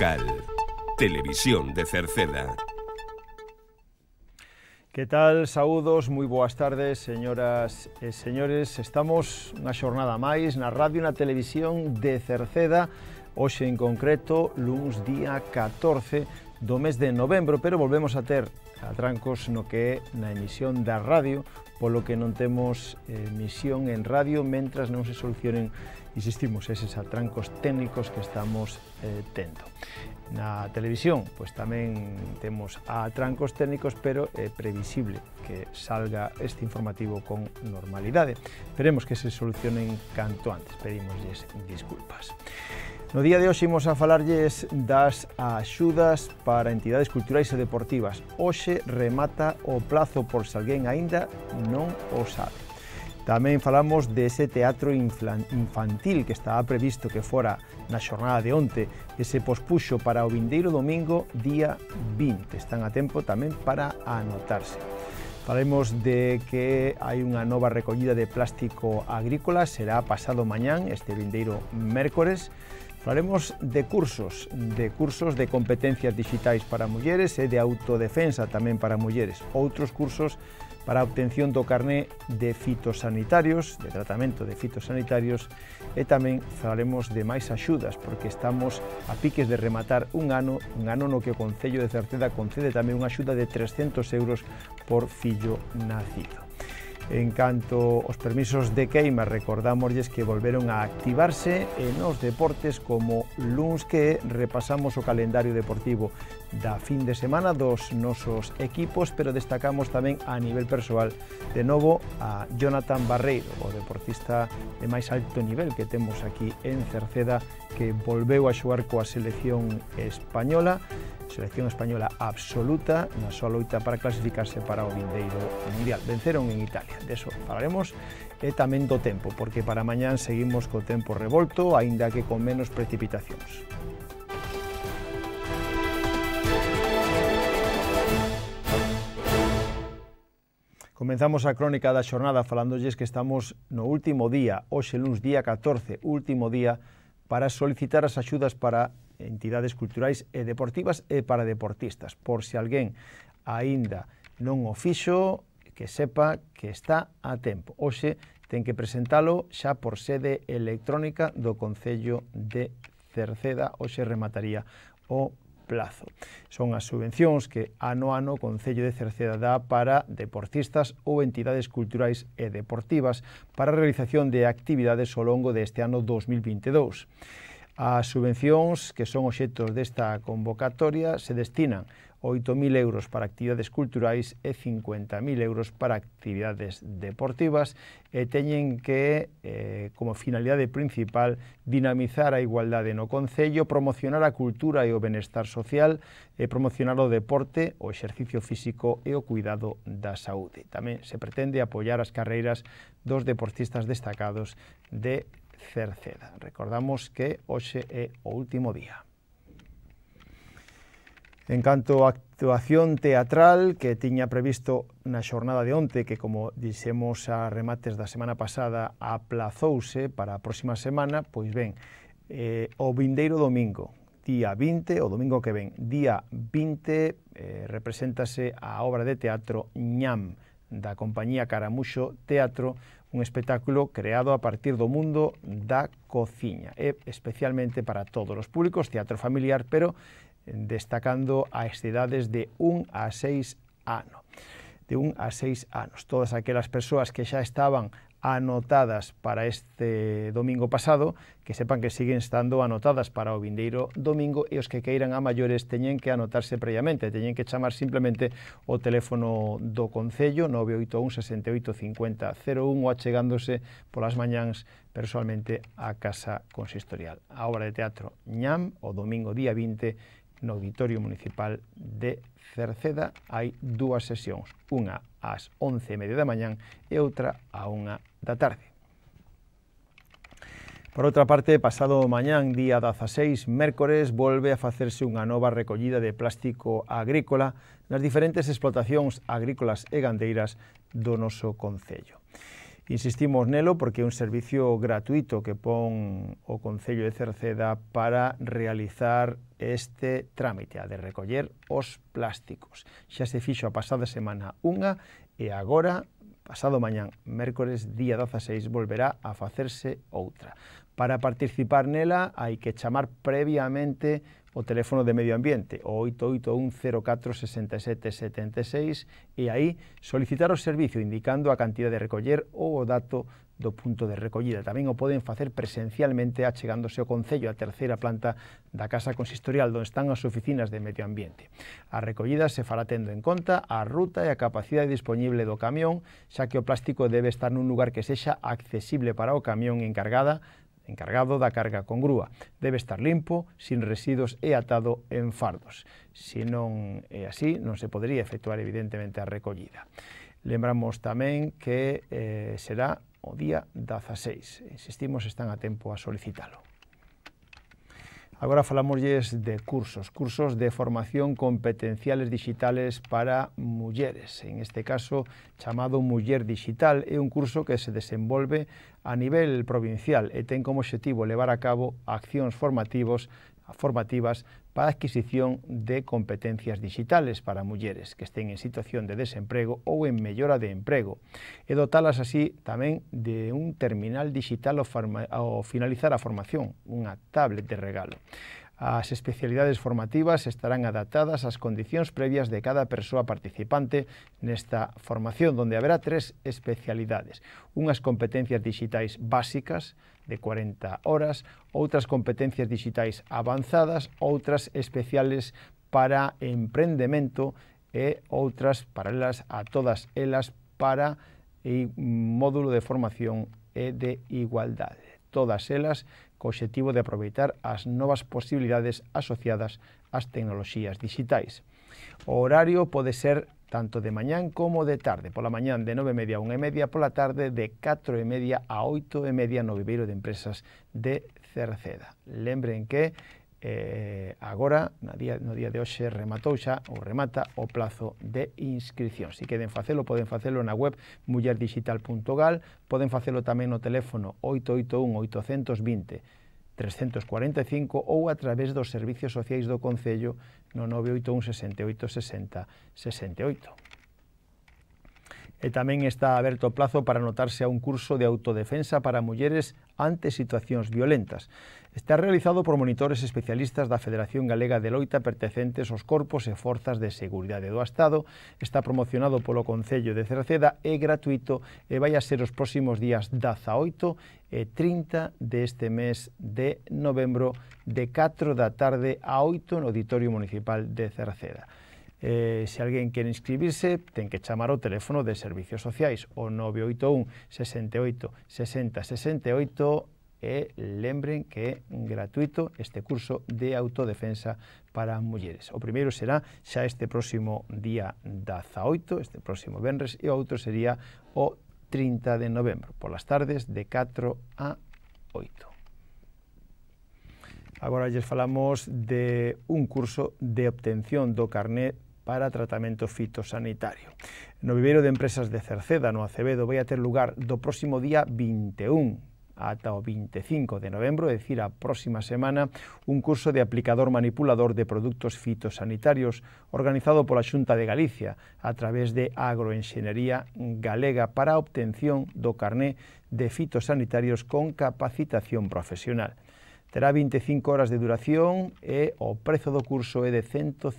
local. Televisión de Cerceda. Que tal? Saúdos, moi boas tardes, señoras e señores. Estamos unha xornada máis na radio e na televisión de Cerceda, hoxe en concreto, luns día 14 do mes de novembro, pero volvemos a ter atrancos no que é na emisión da radio, polo que non temos emisión en radio mentras non se solucionen insistimos, eses atrancos técnicos que estamos eh, tendo. Na televisión, pois tamén temos atrancos técnicos, pero é eh, previsible que salga este informativo con normalidade. Esperemos que se solucionen canto antes, Pedimoslles disculpas. No día de hoxe imos a falarlles das axudas para entidades culturais e deportivas. Hoxe remata o plazo por se alguén aínda non o sabe. Tamén falamos ese teatro infantil que estaba previsto que fora na xornada de onte e se pospuxo para o vindeiro domingo día 20. Están a tempo tamén para anotarse. Falemos de que hai unha nova recollida de plástico agrícola, será pasado mañán, este vindeiro mércores. Falaremos de cursos, de cursos de competencias digitais para mulleres e de autodefensa tamén para mulleres. Outros cursos para a obtención do carné de fitosanitarios, de tratamento de fitosanitarios, e tamén falaremos de máis axudas, porque estamos a piques de rematar un ano, un ano no que o Concello de Cerceda concede tamén unha axuda de 300 euros por fillo nacido. En canto aos permisos de queima, recordámoslles que volveron a activarse en os deportes como luns que repasamos o calendario deportivo da fin de semana dos nosos equipos, pero destacamos tamén a nivel persoal de novo a Jonathan Barreiro, o deportista de máis alto nivel que temos aquí en Cerceda, que volveu a xogar coa selección española Selección española absoluta na súa loita para clasificarse para o vindeiro mundial. Venceron en Italia, deso falaremos e tamén do tempo, porque para mañán seguimos co tempo revolto, aínda que con menos precipitacións. Comenzamos a crónica da xornada falándolles que estamos no último día, hoxe luns día 14, último día para solicitar as axudas para entidades culturais e deportivas e para deportistas, por se alguén aínda non o fixo, que sepa que está a tempo. Hoxe ten que presentalo xa por sede electrónica do Concello de Cerceda, hoxe remataría o plazo. Son as subvencións que ano a ano o Concello de Cerceda dá para deportistas ou entidades culturais e deportivas para a realización de actividades ao longo deste ano 2022. As subvencións que son oxetos desta convocatoria se destinan 8.000 euros para actividades culturais e 50.000 euros para actividades deportivas e teñen que, eh, como finalidade principal, dinamizar a igualdade no Concello, promocionar a cultura e o benestar social e promocionar o deporte, o exercicio físico e o cuidado da saúde. Tamén se pretende apoiar as carreiras dos deportistas destacados de Cerceda. Recordamos que hoxe é o último día. En canto a actuación teatral que tiña previsto na xornada de onte, que como dixemos a remates da semana pasada aplazouse para a próxima semana, pois ben, eh, o vindeiro domingo, día 20, o domingo que ven, día 20, eh, represéntase a obra de teatro Ñam, da compañía Caramuxo Teatro, un espectáculo creado a partir do mundo da cociña, e especialmente para todos os públicos, teatro familiar, pero destacando as edades de 1 a 6 anos de un a seis anos. Todas aquelas persoas que xa estaban anotadas para este domingo pasado, que sepan que siguen estando anotadas para o vindeiro domingo e os que queiran a maiores teñen que anotarse previamente, teñen que chamar simplemente o teléfono do Concello 981 68 ou achegándose polas mañáns personalmente á Casa Consistorial. A obra de teatro ñam o domingo día 20 no Auditorio Municipal de Cerceda hai dúas sesións, unha ás 11:30 da mañan e outra á 1 da tarde. Por outra parte, pasado mañán, día 16, mércores, volve a facerse unha nova recollida de plástico agrícola nas diferentes explotacións agrícolas e gandeiras do noso Concello. Insistimos nelo porque é un servicio gratuito que pon o Concello de Cerceda para realizar este trámite, a de recoller os plásticos. Xa se fixo a pasada semana unha e agora, pasado mañán, mércores día 16, volverá a facerse outra. Para participar nela hai que chamar previamente o teléfono de Medio Ambiente, o 881046776, e aí solicitar o servicio indicando a cantidad de recoller ou o dato do punto de recollida. Tamén o poden facer presencialmente achegándose ao Concello, a terceira planta da Casa Consistorial, onde están as oficinas de medio ambiente. A recollida se fará tendo en conta a ruta e a capacidade disponible do camión, xa que o plástico debe estar nun lugar que sexa accesible para o camión encargada encargado da carga con grúa. Debe estar limpo, sin residuos e atado en fardos. Se non é así, non se podería efectuar evidentemente a recollida. Lembramos tamén que eh, será o día 16. Insistimos, están a tempo a solicitalo. Agora falamoslles de cursos, cursos de formación competenciales digitales para mulleres. En este caso, chamado Muller Digital, é un curso que se desenvolve a nivel provincial e ten como objetivo levar a cabo accións formativos formativas para a adquisición de competencias digitales para mulleres que estén en situación de desemprego ou en mellora de emprego e dotalas así tamén de un terminal digital ao, finalizar a formación, unha tablet de regalo. As especialidades formativas estarán adaptadas ás condicións previas de cada persoa participante nesta formación, donde haberá tres especialidades. Unhas competencias digitais básicas, de 40 horas, outras competencias digitais avanzadas, outras especiales para emprendemento e outras paralelas a todas elas para e, módulo de formación e de igualdade. Todas elas co objetivo de aproveitar as novas posibilidades asociadas ás tecnoloxías digitais. O horario pode ser tanto de mañán como de tarde. Pola mañán de 9 e media a 1 e media, pola tarde de 4 e media a 8 e media no viveiro de empresas de Cerceda. Lembren que eh, agora, na día, no día de hoxe, rematou xa ou remata o plazo de inscripción. Si queden facelo, poden facelo na web mullerdigital.gal, poden facelo tamén no teléfono 881 820 345 ou a través dos servicios sociais do Concello no 981 68 60 68. E tamén está aberto o plazo para anotarse a un curso de autodefensa para mulleres ante situacións violentas está realizado por monitores especialistas da Federación Galega de Loita pertencentes aos corpos e forzas de seguridade do Estado, está promocionado polo Concello de Cerceda, é gratuito e vai a ser os próximos días 18 e 30 deste mes de novembro de 4 da tarde a 8 no Auditorio Municipal de Cerceda. Eh, se alguén quere inscribirse, ten que chamar o teléfono de Servicios Sociais, o 981 68 60 68 e lembren que é gratuito este curso de autodefensa para mulleres. O primeiro será xa este próximo día 18, este próximo venres, e o outro sería o 30 de novembro, polas tardes de 4 a 8. Agora lles falamos de un curso de obtención do carné para tratamento fitosanitario. No viveiro de empresas de Cerceda, no Acevedo, vai a ter lugar do próximo día 21 ata o 25 de novembro, é dicir, a próxima semana, un curso de aplicador manipulador de produtos fitosanitarios organizado pola Xunta de Galicia a través de Agroenxenería Galega para a obtención do carné de fitosanitarios con capacitación profesional. Terá 25 horas de duración e o prezo do curso é de 150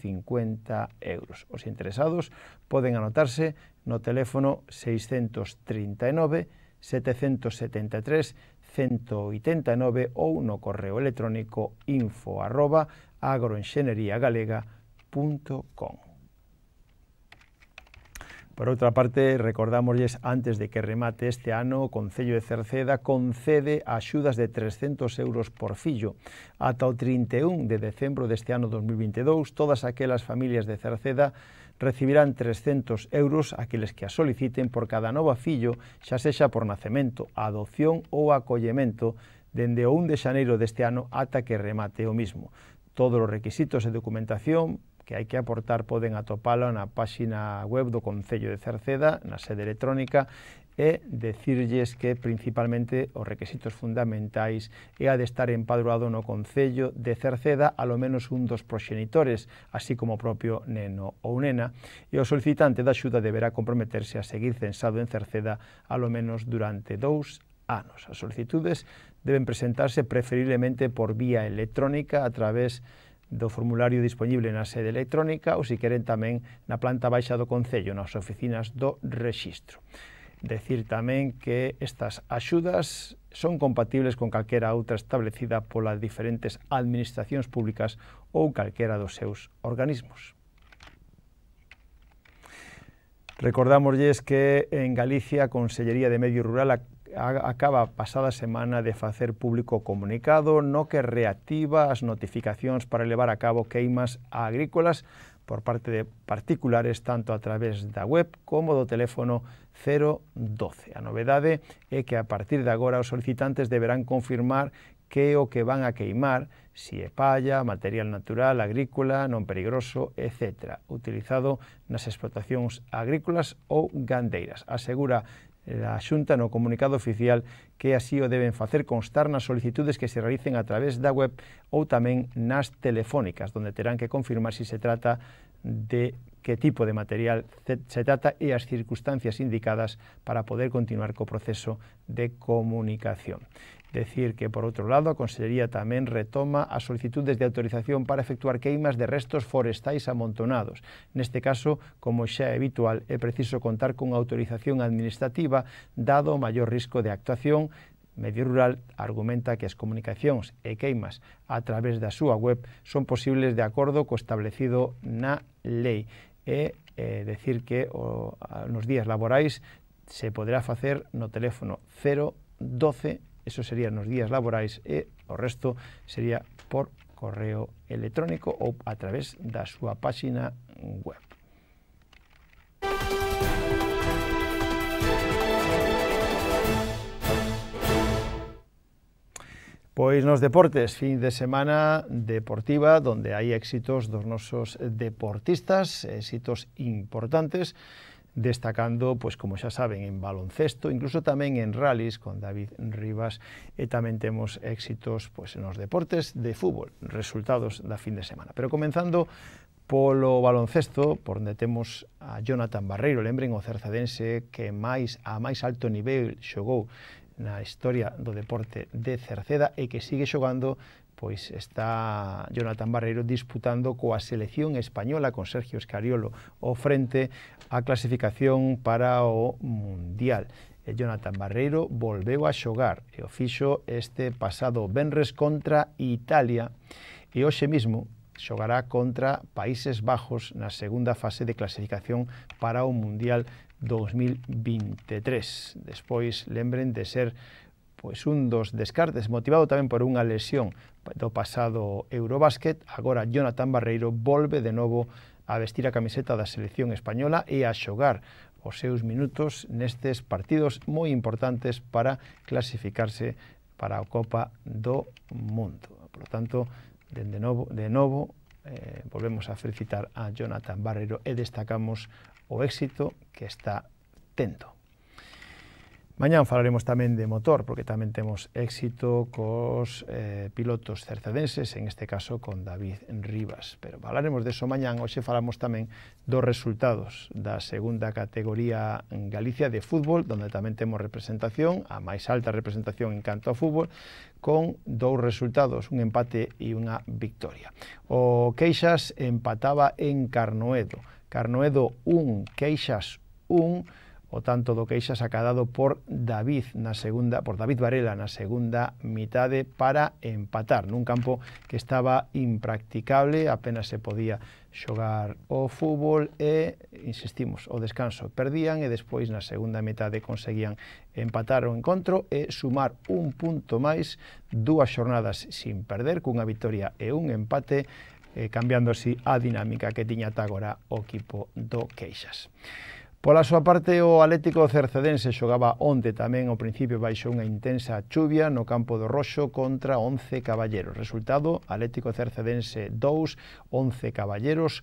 euros. Os interesados poden anotarse no teléfono 639 773 189 o no correo electrónico info arroba agroenxeneriagalega.com. Por otra parte, recordamos antes de que remate este ano, o Concello de Cerceda concede ayudas de 300 euros por fillo. Hasta el 31 de decembro deste ano 2022, todas aquellas familias de Cerceda recibirán 300 euros aqueles que a soliciten por cada nova fillo, xa sexa por nacemento, adopción ou acollemento, dende o 1 de xaneiro deste ano ata que remate o mismo. Todos os requisitos e documentación que hai que aportar poden atopalo na páxina web do Concello de Cerceda, na sede electrónica, e decirlles que principalmente os requisitos fundamentais é a de estar empadroado no Concello de Cerceda alo menos un dos proxenitores, así como o propio neno ou nena, e o solicitante da xuda deberá comprometerse a seguir censado en Cerceda alo menos durante dous anos. As solicitudes deben presentarse preferiblemente por vía electrónica a través de do formulario disponible na sede electrónica ou se queren tamén na planta baixa do Concello, nas oficinas do rexistro. Decir tamén que estas axudas son compatibles con calquera outra establecida polas diferentes administracións públicas ou calquera dos seus organismos. Recordámoslles que en Galicia a Consellería de Medio Rural acaba pasada semana de facer público comunicado no que reactiva as notificacións para levar a cabo queimas agrícolas por parte de particulares tanto a través da web como do teléfono 012. A novedade é que a partir de agora os solicitantes deberán confirmar que o que van a queimar, si é palla, material natural, agrícola, non perigroso, etc., utilizado nas explotacións agrícolas ou gandeiras. Asegura Eh, la Xunta no comunicado oficial que así o deben facer constar nas solicitudes que se realicen a través da web ou tamén nas telefónicas, donde terán que confirmar se si se trata de que tipo de material se trata e as circunstancias indicadas para poder continuar co proceso de comunicación. Decir que, por outro lado, a Consellería tamén retoma as solicitudes de autorización para efectuar queimas de restos forestais amontonados. Neste caso, como xa é habitual, é preciso contar con autorización administrativa dado o maior risco de actuación Medio Rural argumenta que as comunicacións e queimas a través da súa web son posibles de acordo co establecido na lei e eh, decir que o, nos días laborais se poderá facer no teléfono 012 eso sería nos días laborais e o resto sería por correo electrónico ou a través da súa páxina web. Pois nos deportes, fin de semana deportiva, donde hai éxitos dos nosos deportistas, éxitos importantes, destacando, pois como xa saben, en baloncesto, incluso tamén en rallies con David Rivas e tamén temos éxitos pois nos deportes de fútbol, resultados da fin de semana. Pero comenzando polo baloncesto, por onde temos a Jonathan Barreiro, lembren o cerzadense que máis a máis alto nivel xogou na historia do deporte de Cerceda e que sigue xogando pois está Jonathan Barreiro disputando coa selección española con Sergio Escariolo o frente a clasificación para o Mundial. E Jonathan Barreiro volveu a xogar e o fixo este pasado Benres contra Italia e hoxe mesmo xogará contra Países Bajos na segunda fase de clasificación para o Mundial 2023. Despois lembren de ser pois un dos descartes motivado tamén por unha lesión do pasado Eurobasket. Agora Jonathan Barreiro volve de novo a vestir a camiseta da selección española e a xogar os seus minutos nestes partidos moi importantes para clasificarse para a Copa do Mundo. Por lo tanto, dende novo, de novo eh, volvemos a felicitar a Jonathan Barreiro e destacamos o éxito que está tendo. Mañán falaremos tamén de motor, porque tamén temos éxito cos eh, pilotos cercedenses, en este caso con David Rivas. Pero falaremos de iso mañán, hoxe falamos tamén dos resultados da segunda categoría en Galicia de fútbol, donde tamén temos representación, a máis alta representación en canto a fútbol, con dous resultados, un empate e unha victoria. O Queixas empataba en Carnoedo. Carnoedo 1, Queixas 1, o tanto do queixa ixa sacadado por David na segunda, por David Varela na segunda mitade para empatar nun campo que estaba impracticable, apenas se podía xogar o fútbol e, insistimos, o descanso perdían e despois na segunda metade conseguían empatar o encontro e sumar un punto máis, dúas xornadas sin perder, cunha victoria e un empate, eh, cambiando así a dinámica que tiña ata agora o equipo do Queixas. Pola súa parte, o Atlético Cercedense xogaba onte tamén ao principio baixo unha intensa chuvia no campo do Roxo contra 11 caballeros. Resultado, Atlético Cercedense 2, 11 caballeros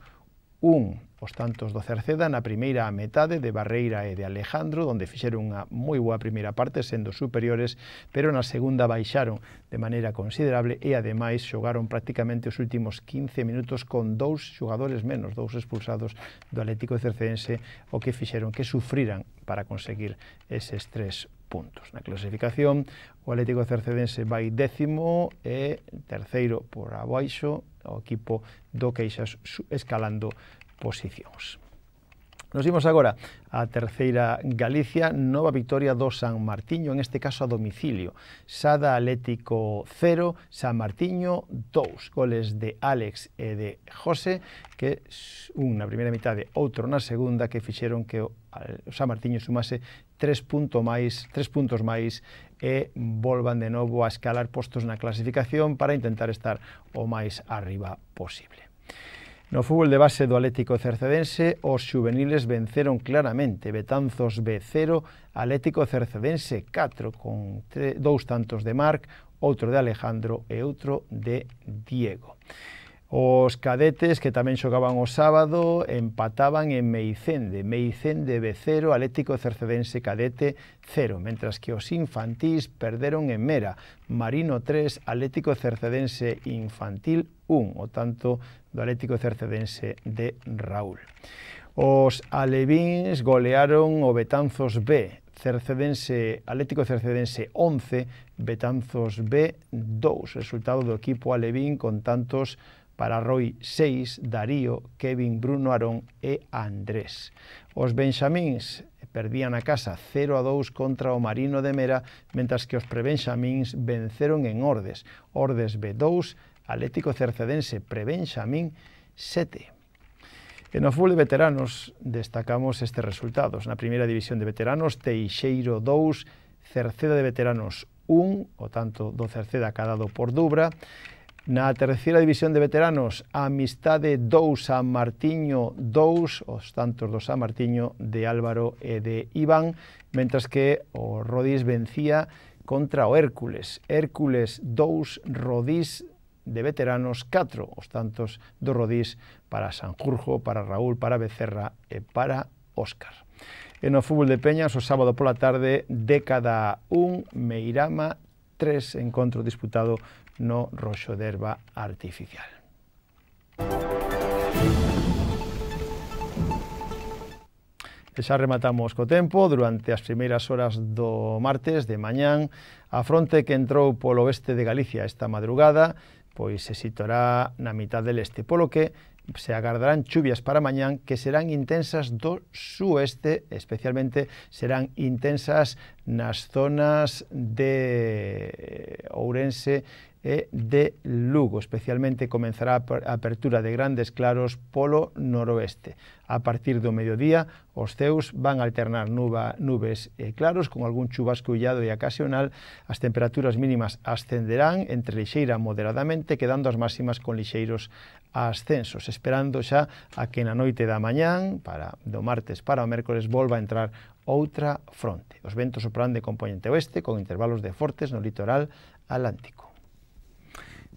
un os tantos do Cerceda na primeira metade de Barreira e de Alejandro, onde fixeron unha moi boa primeira parte, sendo superiores, pero na segunda baixaron de maneira considerable e, ademais, xogaron prácticamente os últimos 15 minutos con dous xogadores menos, dous expulsados do Atlético Cercedense, o que fixeron que sufriran para conseguir eses tres puntos. Na clasificación, o Atlético Cercedense vai décimo e terceiro por abaixo, o equipo do Queixas escalando posicións. Nos vimos agora a terceira Galicia, nova victoria do San Martiño, en este caso a domicilio. Sada Atlético 0, San Martiño 2. Goles de Alex e de José, que un na primeira mitad e outro na segunda, que fixeron que o San Martiño sumase tres, punto máis, tres puntos máis e volvan de novo a escalar postos na clasificación para intentar estar o máis arriba posible. No fútbol de base do Atlético Cercedense, os juveniles venceron claramente. Betanzos B0, Atlético Cercedense 4, con tre, dous tantos de Marc, outro de Alejandro e outro de Diego. Os cadetes que tamén xogaban o sábado empataban en Meicende, Meicende B0, Atlético Cercedense Cadete 0, mentras que os infantís perderon en Mera, Marino 3, Atlético Cercedense Infantil 1, o tanto do Atlético Cercedense de Raúl. Os alevíns golearon o Betanzos B, Cercedense, Atlético Cercedense 11, Betanzos B 2, resultado do equipo alevín con tantos para Roy 6, Darío, Kevin, Bruno Arón e Andrés. Os benxamíns perdían a casa 0 a 2 contra o Marino de Mera, mentras que os prebenxamíns venceron en Ordes. Ordes B2, Atlético Cercedense prebenxamín 7. E no fútbol de veteranos destacamos estes resultados. Na primeira división de veteranos, Teixeiro 2, Cerceda de veteranos 1, o tanto do Cerceda cadado por Dubra, Na terceira división de veteranos, a amistade 2 San Martiño 2, os tantos do San Martiño de Álvaro e de Iván, mentras que o Rodís vencía contra o Hércules. Hércules 2, Rodís de veteranos 4, os tantos do Rodís para Sanjurjo, para Raúl, para Becerra e para Óscar. E no fútbol de Peñas, o sábado pola tarde, década 1, Meirama 3, encontro disputado no roxo de herba artificial. E xa rematamos co tempo durante as primeiras horas do martes de mañán. A fronte que entrou polo oeste de Galicia esta madrugada pois se situará na mitad del este, polo que se agardarán chuvias para mañán que serán intensas do sueste, especialmente serán intensas nas zonas de Ourense e de Lugo. Especialmente comenzará a apertura de grandes claros polo noroeste. A partir do mediodía, os ceus van alternar nuba, nubes e eh, claros con algún chubasco illado e ocasional. As temperaturas mínimas ascenderán entre lixeira moderadamente, quedando as máximas con lixeiros ascensos, esperando xa a que na noite da mañán, para do martes para o mércores, volva a entrar outra fronte. Os ventos soprarán de componente oeste con intervalos de fortes no litoral atlántico.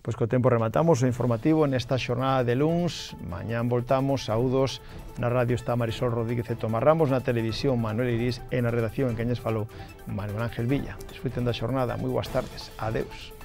Pois co tempo rematamos o informativo nesta xornada de luns. Mañán voltamos, saúdos. Na radio está Marisol Rodríguez e Tomás Ramos, na televisión Manuel Iris e na redacción en Queñes falou Manuel Ángel Villa. Desfruten da xornada, moi boas tardes. Adeus.